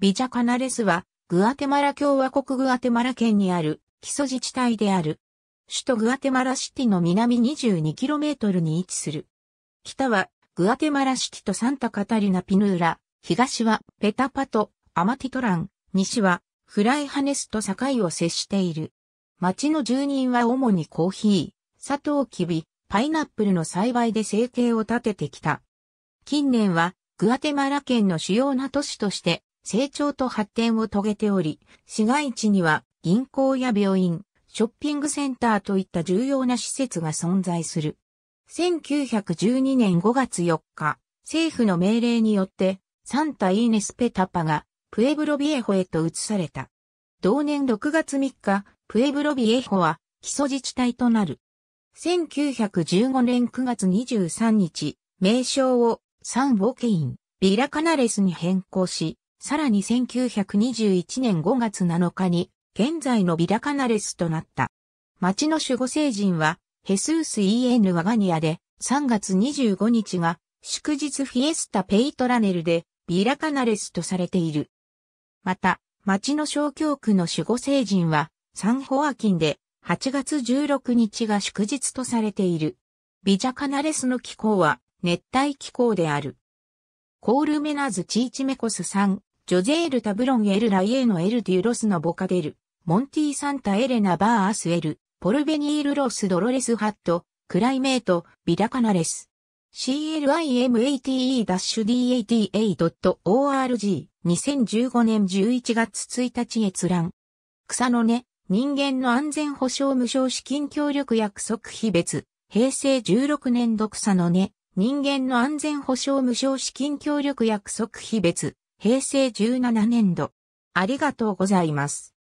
ビジャカナレスは、グアテマラ共和国グアテマラ県にある基礎自治体である。首都グアテマラシティの南 22km に位置する。北はグアテマラシティとサンタカタリナピヌーラ、東はペタパト、アマティトラン、西はフライハネスと境を接している。町の住人は主にコーヒー、サトウキビ、パイナップルの栽培で生計を立ててきた。近年はグアテマラ県の主要な都市として成長と発展を遂げており、市街地には銀行や病院、ショッピングセンターといった重要な施設が存在する。1912年5月4日、政府の命令によって、サンタ・イーネス・ペタパが、プエブロ・ビエホへと移された。同年6月3日、プエブロ・ビエホは、基礎自治体となる。1915年9月23日、名称をサン・ボケイン、ビラカナレスに変更し、さらに1921年5月7日に、現在のビラカナレスとなった。町の守護聖人は、ヘスース・イエヌ・ワガニアで、3月25日が、祝日フィエスタ・ペイトラネルで、ビラカナレスとされている。また、町の小教区の守護聖人は、サンホアキンで、8月16日が祝日とされている。ビジャカナレスの気候は熱帯気候である。コールメナズ・チーチメコス3。ジョゼール・タブロン・エル・ライエーノ・エル・デュ・ロスのボカデル、モンティ・サンタ・エレナ・バー・アスエル、ポルベニール・ロス・ドロレス・ハット、クライメート、ビラカナレス。CLIMATE-DATA.org 2015年11月1日閲覧。草の根、人間の安全保障無償資金協力約束非別、平成16年度草の根、人間の安全保障無償資金協力約束非別、平成17年度。ありがとうございます。